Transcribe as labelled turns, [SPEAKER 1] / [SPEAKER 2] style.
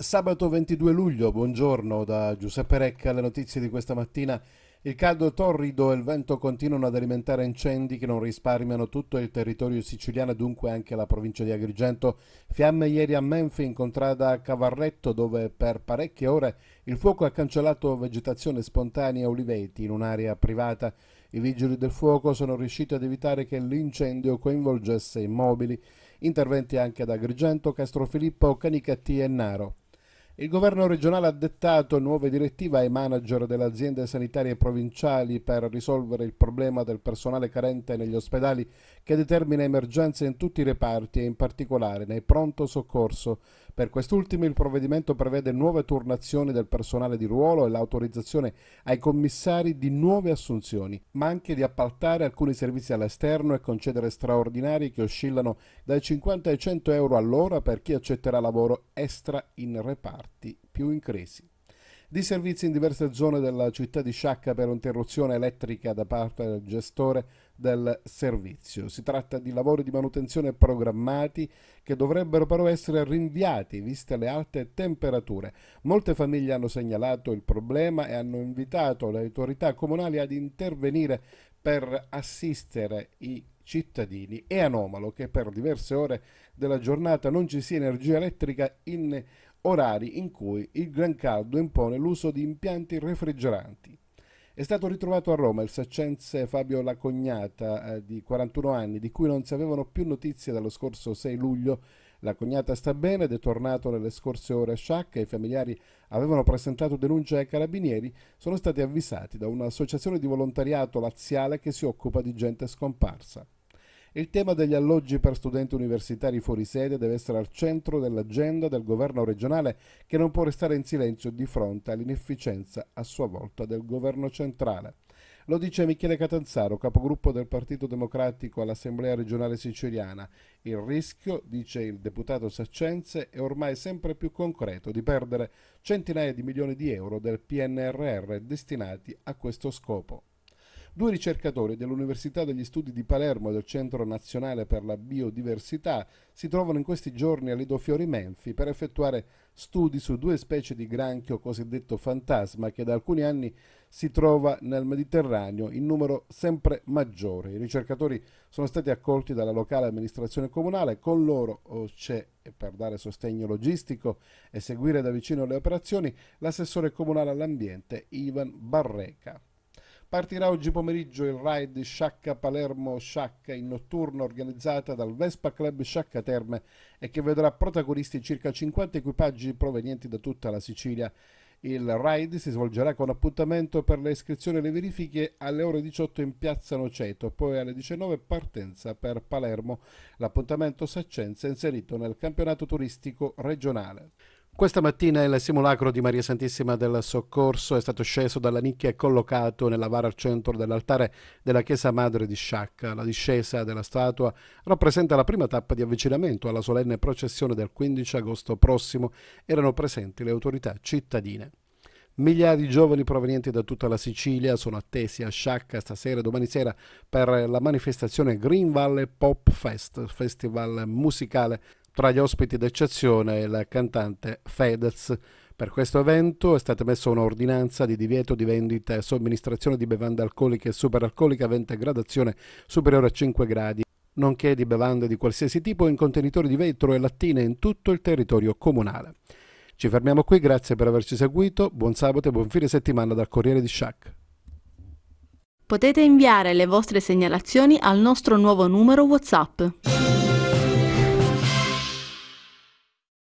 [SPEAKER 1] Sabato 22 luglio, buongiorno da Giuseppe Recca, le notizie di questa mattina. Il caldo torrido e il vento continuano ad alimentare incendi che non risparmiano tutto il territorio siciliano e dunque anche la provincia di Agrigento. Fiamme ieri a Menfi in contrada a Cavarretto dove per parecchie ore il fuoco ha cancellato vegetazione spontanea e oliveti in un'area privata. I vigili del fuoco sono riusciti ad evitare che l'incendio coinvolgesse immobili. Interventi anche ad Agrigento, Castrofilippo, Canicattì e Naro. Il governo regionale ha dettato nuove direttive ai manager delle aziende sanitarie provinciali per risolvere il problema del personale carente negli ospedali che determina emergenze in tutti i reparti e in particolare nei pronto soccorso. Per quest'ultimo il provvedimento prevede nuove turnazioni del personale di ruolo e l'autorizzazione ai commissari di nuove assunzioni, ma anche di appaltare alcuni servizi all'esterno e concedere straordinari che oscillano dai 50 ai 100 euro all'ora per chi accetterà lavoro extra in reparto impatti più incresi. Di servizi in diverse zone della città di Sciacca per interruzione elettrica da parte del gestore del servizio. Si tratta di lavori di manutenzione programmati che dovrebbero però essere rinviati viste le alte temperature. Molte famiglie hanno segnalato il problema e hanno invitato le autorità comunali ad intervenire per assistere i cittadini. È anomalo che per diverse ore della giornata non ci sia energia elettrica in orari in cui il gran caldo impone l'uso di impianti refrigeranti. È stato ritrovato a Roma il saccense Fabio Lacognata eh, di 41 anni, di cui non si avevano più notizie dallo scorso 6 luglio. La cognata sta bene ed è tornato nelle scorse ore a Sciacca. I familiari avevano presentato denuncia ai carabinieri, sono stati avvisati da un'associazione di volontariato laziale che si occupa di gente scomparsa. Il tema degli alloggi per studenti universitari fuori sede deve essere al centro dell'agenda del governo regionale che non può restare in silenzio di fronte all'inefficienza a sua volta del governo centrale. Lo dice Michele Catanzaro, capogruppo del Partito Democratico all'Assemblea regionale siciliana. Il rischio, dice il deputato Saccenze, è ormai sempre più concreto di perdere centinaia di milioni di euro del PNRR destinati a questo scopo. Due ricercatori dell'Università degli Studi di Palermo e del Centro Nazionale per la Biodiversità si trovano in questi giorni a Lidofiori Menfi per effettuare studi su due specie di granchio cosiddetto fantasma che da alcuni anni si trova nel Mediterraneo in numero sempre maggiore. I ricercatori sono stati accolti dalla locale amministrazione comunale, con loro oh, c'è per dare sostegno logistico e seguire da vicino le operazioni l'assessore comunale all'ambiente Ivan Barreca. Partirà oggi pomeriggio il ride Sciacca Palermo Sciacca in notturno organizzata dal Vespa Club Sciacca Terme e che vedrà protagonisti circa 50 equipaggi provenienti da tutta la Sicilia. Il ride si svolgerà con appuntamento per le iscrizioni e le verifiche alle ore 18 in piazza Noceto, poi alle 19 partenza per Palermo. L'appuntamento Saccenza è inserito nel campionato turistico regionale. Questa mattina il simulacro di Maria Santissima del Soccorso è stato sceso dalla nicchia e collocato nella vara al centro dell'altare della chiesa madre di Sciacca. La discesa della statua rappresenta la prima tappa di avvicinamento alla solenne processione del 15 agosto prossimo. Erano presenti le autorità cittadine. Migliaia di giovani provenienti da tutta la Sicilia sono attesi a Sciacca stasera e domani sera per la manifestazione Green Valley Pop Fest, festival musicale tra gli ospiti d'eccezione il cantante Fedez. Per questo evento è stata emessa un'ordinanza di divieto di vendita e somministrazione di bevande alcoliche e superalcoliche avente gradazione superiore a 5 gradi, nonché di bevande di qualsiasi tipo in contenitori di vetro e lattine in tutto il territorio comunale. Ci fermiamo qui, grazie per averci seguito, buon sabato e buon fine settimana dal Corriere di Sciac. Potete inviare le vostre segnalazioni al nostro nuovo numero WhatsApp.